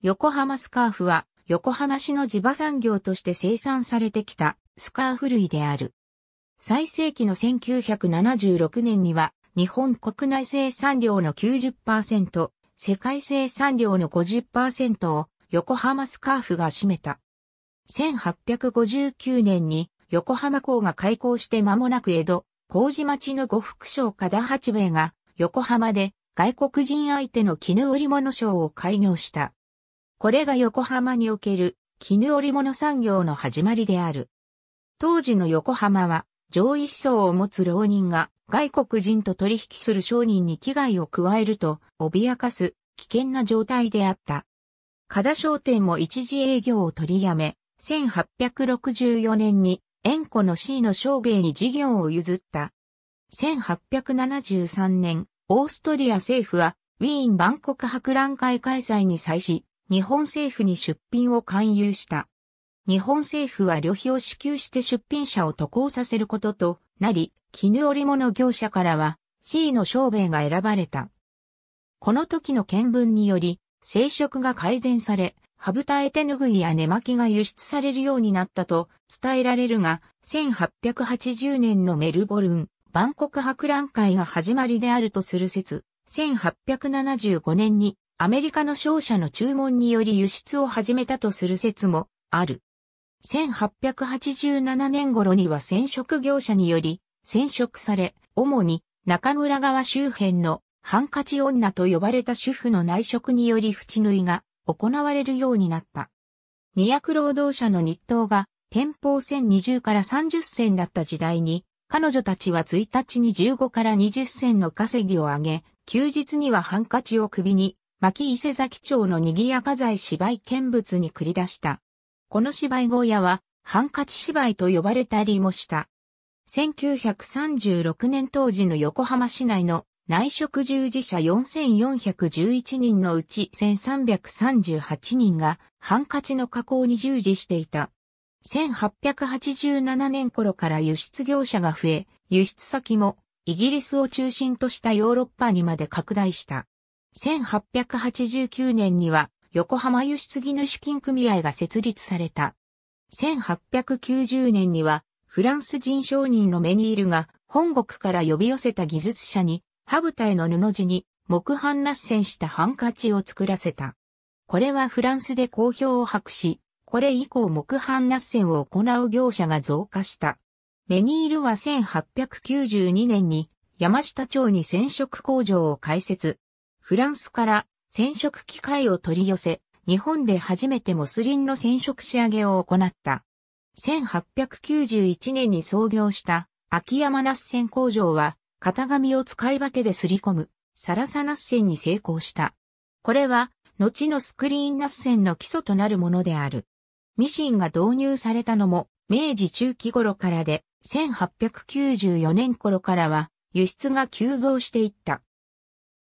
横浜スカーフは、横浜市の地場産業として生産されてきたスカーフ類である。最盛期の1976年には、日本国内生産量の90%、世界生産量の50%を横浜スカーフが占めた。1859年に横浜港が開港して間もなく江戸、麹町の呉服商加田八兵衛が横浜で外国人相手の絹織物商を開業した。これが横浜における絹織物産業の始まりである。当時の横浜は上位思想を持つ浪人が外国人と取引する商人に危害を加えると脅かす危険な状態であった。加田商店も一時営業を取りやめ、1864年に円故の C の商米に事業を譲った。1873年、オーストリア政府はウィーン万国博覧会開催に際し、日本政府に出品を勧誘した。日本政府は旅費を支給して出品者を渡航させることとなり、絹織物業者からは C の商兵が選ばれた。この時の見聞により、生殖が改善され、羽豚絵手拭いや寝巻きが輸出されるようになったと伝えられるが、1880年のメルボルン、万国博覧会が始まりであるとする説、1875年にアメリカの商社の注文により輸出を始めたとする説もある。1887年頃には染色業者により染色され、主に中村川周辺のハンカチ女と呼ばれた主婦の内職により縁縫いが行われるようになった。二0労働者の日当が天保1020から30銭だった時代に、彼女たちは1日に15から20銭の稼ぎを上げ、休日にはハンカチを首に牧伊勢崎町の賑やか在芝居見物に繰り出した。この芝居小屋は、ハンカチ芝居と呼ばれたりもした。1936年当時の横浜市内の内職従事者4411人のうち1338人がハンカチの加工に従事していた。1887年頃から輸出業者が増え、輸出先もイギリスを中心としたヨーロッパにまで拡大した。1889年には横浜輸出技主金組合が設立された。1890年にはフランス人商人のメニールが本国から呼び寄せた技術者に、歯舞台の布地に木版センしたハンカチを作らせた。これはフランスで好評を博し、これ以降木版センを行う業者が増加した。メニールは1892年に山下町に染色工場を開設。フランスから染色機械を取り寄せ、日本で初めてモスリンの染色仕上げを行った。1891年に創業した秋山ナッセン工場は型紙を使い分けで刷り込むサラサナッセンに成功した。これは後のスクリーンナッセンの基礎となるものである。ミシンが導入されたのも明治中期頃からで1894年頃からは輸出が急増していった。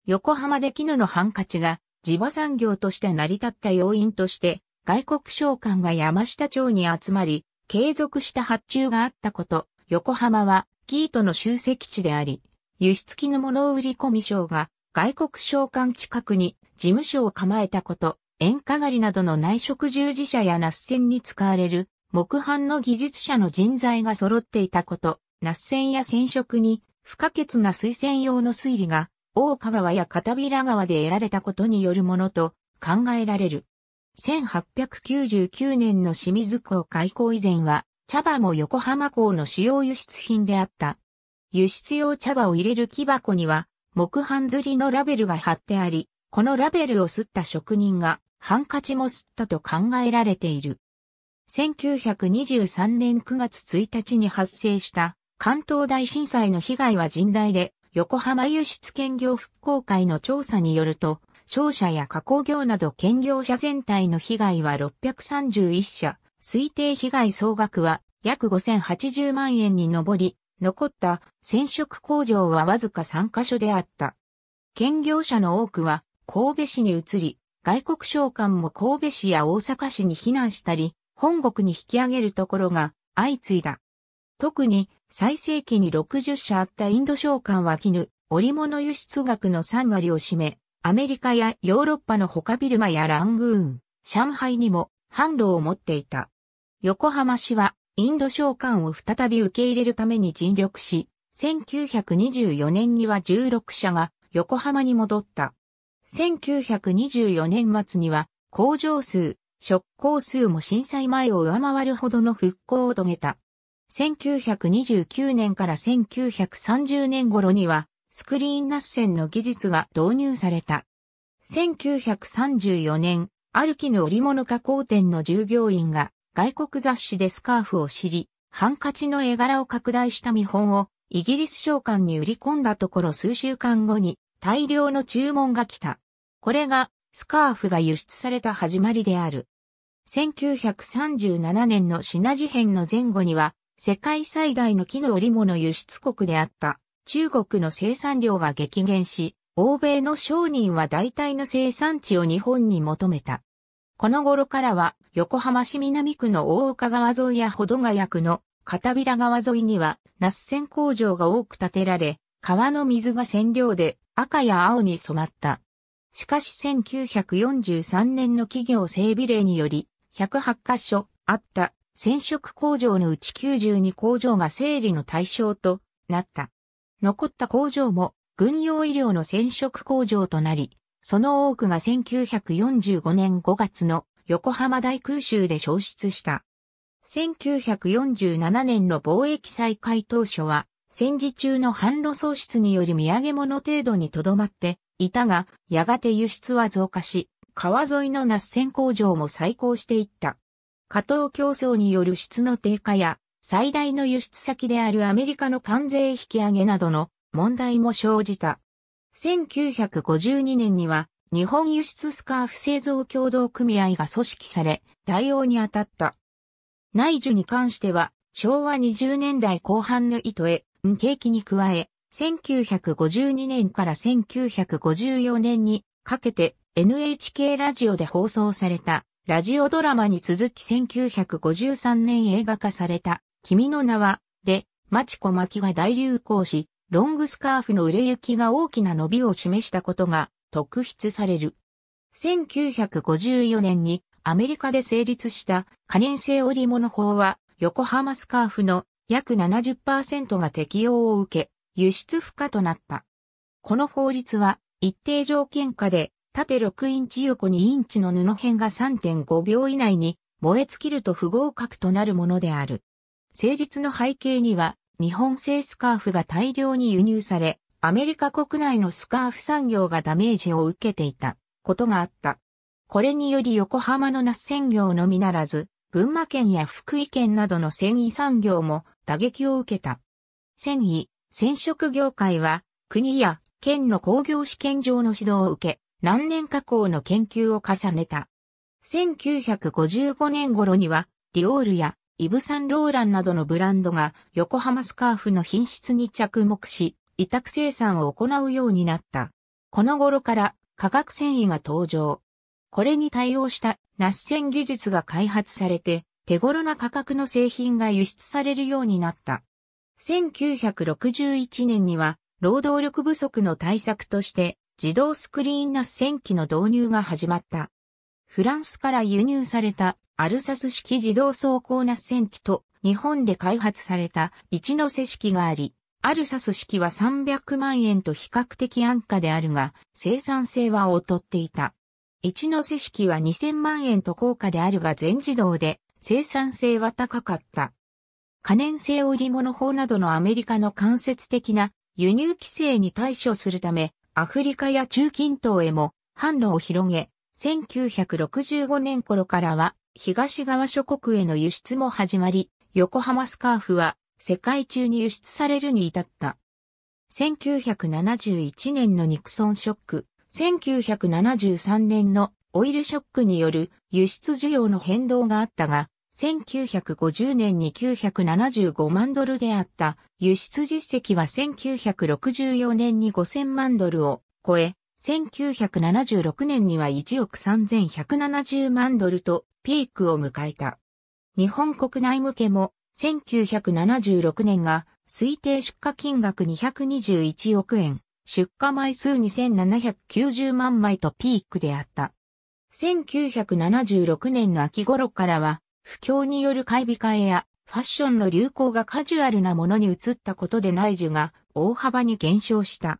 横浜で絹のハンカチが地場産業として成り立った要因として、外国商館が山下町に集まり、継続した発注があったこと、横浜はキートの集積地であり、輸出機の物売り込み商が外国商館近くに事務所を構えたこと、縁化狩りなどの内職従事者や那須線に使われる木版の技術者の人材が揃っていたこと、那須線や染色に不可欠な推薦用の推理が大川や片平川で得られたことによるものと考えられる。1899年の清水港開港以前は、茶葉も横浜港の主要輸出品であった。輸出用茶葉を入れる木箱には、木版釣りのラベルが貼ってあり、このラベルを吸った職人が、ハンカチも吸ったと考えられている。1923年9月1日に発生した関東大震災の被害は甚大で、横浜輸出兼業復興会の調査によると、商社や加工業など兼業者全体の被害は631社、推定被害総額は約5080万円に上り、残った染色工場はわずか3カ所であった。兼業者の多くは神戸市に移り、外国商館も神戸市や大阪市に避難したり、本国に引き上げるところが相次いだ。特に最盛期に60社あったインド商館は絹、織物輸出額の3割を占め、アメリカやヨーロッパの他ビルマやラングーン、上海にも販路を持っていた。横浜市はインド商館を再び受け入れるために尽力し、1924年には16社が横浜に戻った。1924年末には工場数、職工数も震災前を上回るほどの復興を遂げた。1929年から1930年頃には、スクリーンナッセンの技術が導入された。1934年、ある木の織物加工店の従業員が外国雑誌でスカーフを知り、ハンカチの絵柄を拡大した見本をイギリス商館に売り込んだところ数週間後に大量の注文が来た。これがスカーフが輸出された始まりである。1937年のシナ事変の前後には世界最大の木の織物輸出国であった中国の生産量が激減し、欧米の商人は大体の生産地を日本に求めた。この頃からは横浜市南区の大岡川沿いや保土ヶ谷区の片平川沿いには那須線工場が多く建てられ、川の水が染料で赤や青に染まった。しかし1943年の企業整備令により108箇所あった染色工場のうち92工場が整理の対象となった。残った工場も軍用医療の染色工場となり、その多くが1945年5月の横浜大空襲で消失した。1947年の貿易再開当初は、戦時中の販路喪失により土産物程度にとどまっていたが、やがて輸出は増加し、川沿いの那須線工場も再興していった。加藤競争による質の低下や、最大の輸出先であるアメリカの関税引き上げなどの問題も生じた。1952年には、日本輸出スカーフ製造協同組合が組織され、対応に当たった。内需に関しては、昭和20年代後半の意図へ、景気に加え、1952年から1954年にかけて NHK ラジオで放送されたラジオドラマに続き1953年映画化された、君の名は、で、マチコマキが大流行し、ロングスカーフの売れ行きが大きな伸びを示したことが特筆される。1954年にアメリカで成立した可燃性織物法は横浜スカーフの約70%が適用を受け、輸出不可となった。この法律は一定条件下で縦6インチ横2インチの布片が3.5秒以内に燃え尽きると不合格となるものである。成立の背景には、日本製スカーフが大量に輸入され、アメリカ国内のスカーフ産業がダメージを受けていたことがあった。これにより横浜の那須専業のみならず、群馬県や福井県などの繊維産業も打撃を受けた。繊維、染色業界は国や県の工業試験場の指導を受け、何年加工の研究を重ねた。1955年頃には、ディオールやイブ・サンローランなどのブランドが横浜スカーフの品質に着目し、委託生産を行うようになった。この頃から化学繊維が登場。これに対応したナッセン技術が開発されて、手頃な価格の製品が輸出されるようになった。1961年には、労働力不足の対策として、自動スクリーンナス戦機の導入が始まった。フランスから輸入されたアルサス式自動走行ス戦機と日本で開発された一ノ瀬式があり、アルサス式は300万円と比較的安価であるが、生産性は劣っていた。一ノ瀬式は2000万円と高価であるが全自動で生産性は高かった。可燃性織物法などのアメリカの間接的な輸入規制に対処するため、アフリカや中近東へも販路を広げ、1965年頃からは東側諸国への輸出も始まり、横浜スカーフは世界中に輸出されるに至った。1971年のニクソンショック、1973年のオイルショックによる輸出需要の変動があったが、1950年に975万ドルであった輸出実績は1964年に5000万ドルを超え、1976年には1億3170万ドルとピークを迎えた。日本国内向けも1976年が推定出荷金額221億円、出荷枚数2790万枚とピークであった。1976年の秋頃からは不況による買い控えやファッションの流行がカジュアルなものに移ったことで内需が大幅に減少した。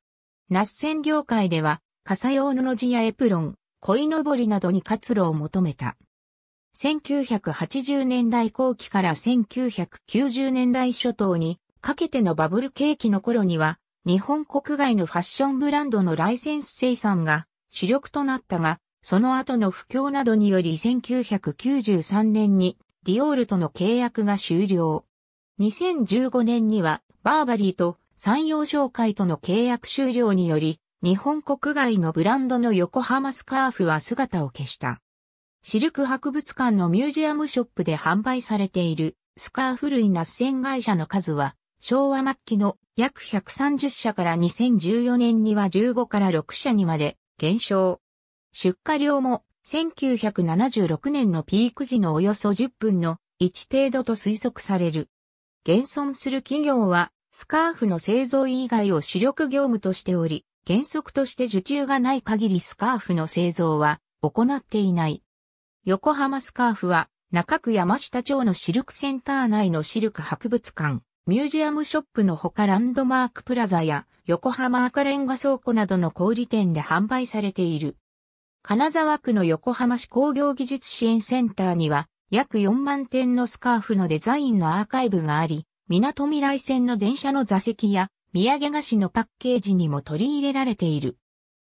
ナッセン業界では、傘用布地やエプロン、鯉のぼりなどに活路を求めた。1980年代後期から1990年代初頭にかけてのバブル景気の頃には、日本国外のファッションブランドのライセンス生産が主力となったが、その後の不況などにより1993年にディオールとの契約が終了。2015年にはバーバリーと山陽商会との契約終了により、日本国外のブランドの横浜スカーフは姿を消した。シルク博物館のミュージアムショップで販売されているスカーフ類な線会社の数は昭和末期の約130社から2014年には15から6社にまで減少。出荷量も1976年のピーク時のおよそ10分の1程度と推測される。現存する企業はスカーフの製造以外を主力業務としており、原則として受注がない限りスカーフの製造は行っていない。横浜スカーフは中区山下町のシルクセンター内のシルク博物館、ミュージアムショップのほかランドマークプラザや横浜赤レンガ倉庫などの小売店で販売されている。金沢区の横浜市工業技術支援センターには、約4万点のスカーフのデザインのアーカイブがあり、港未来線の電車の座席や、土産菓子のパッケージにも取り入れられている。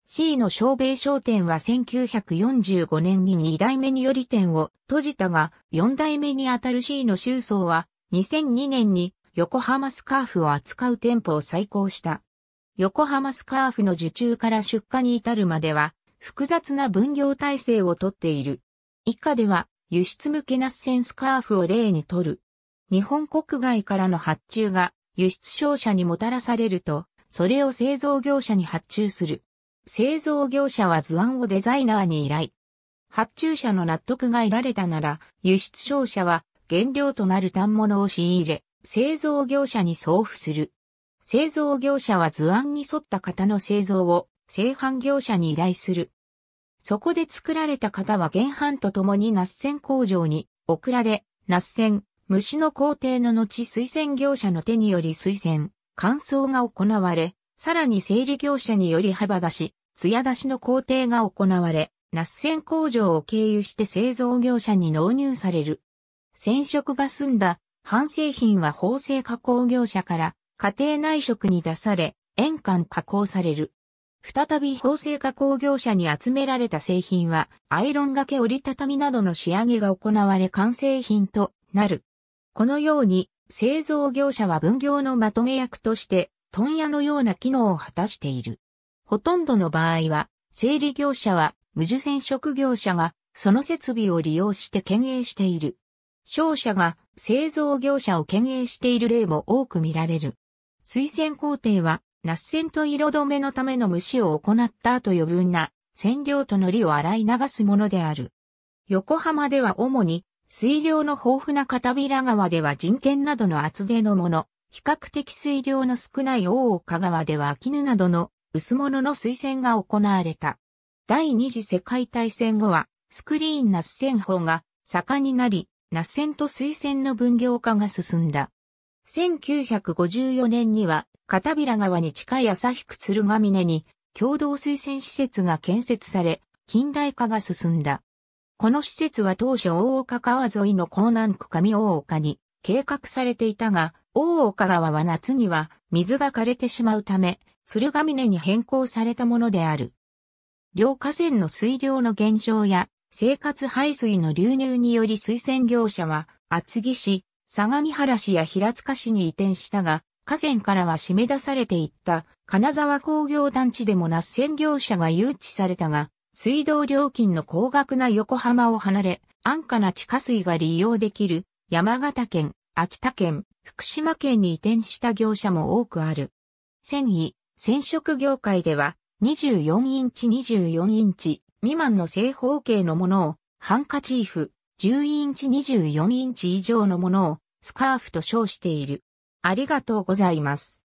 C の小米商店は1945年に2代目により店を閉じたが、4代目にあたる C の周層は、2002年に横浜スカーフを扱う店舗を再興した。横浜スカーフの受注から出荷に至るまでは、複雑な分業体制をとっている。以下では、輸出向けナッセンスカーフを例にとる。日本国外からの発注が輸出商社にもたらされると、それを製造業者に発注する。製造業者は図案をデザイナーに依頼。発注者の納得が得られたなら、輸出商社は原料となる単物を仕入れ、製造業者に送付する。製造業者は図案に沿った型の製造を製版業者に依頼する。そこで作られた型は原版と共に那須線工場に送られ、那須線、虫の工程の後推薦業者の手により推薦、乾燥が行われ、さらに整理業者により幅出し、艶出しの工程が行われ、那須線工場を経由して製造業者に納入される。染色が済んだ、半製品は縫製加工業者から家庭内職に出され、円管加工される。再び縫製加工業者に集められた製品は、アイロン掛け折りたたみなどの仕上げが行われ完成品となる。このように、製造業者は分業のまとめ役として、問屋のような機能を果たしている。ほとんどの場合は、整理業者は、無受線職業者が、その設備を利用して経営している。商社が製造業者を経営している例も多く見られる。推薦工程は捺染と色止めのための蒸しを行った後余分な染料と糊を洗い流すものである。横浜では主に水量の豊富な片平川では人権などの厚手のもの、比較的水量の少ない大岡川では絹などの薄物の水洗が行われた。第二次世界大戦後はスクリーンナス戦法が盛んになり、ナス戦と水洗の分業化が進んだ。1954年には片平川に近い旭区鶴ヶ峰に共同水薦施設が建設され、近代化が進んだ。この施設は当初大岡川沿いの江南区上大岡に計画されていたが、大岡川は夏には水が枯れてしまうため、鶴ヶ峰に変更されたものである。両河川の水量の減少や生活排水の流入により水薦業者は厚木市、相模原市や平塚市に移転したが、河川からは締め出されていった金沢工業団地でも那須線業者が誘致されたが、水道料金の高額な横浜を離れ、安価な地下水が利用できる山形県、秋田県、福島県に移転した業者も多くある。繊維、染色業界では24インチ24インチ未満の正方形のものをハンカチーフ、10インチ24インチ以上のものをスカーフと称している。ありがとうございます。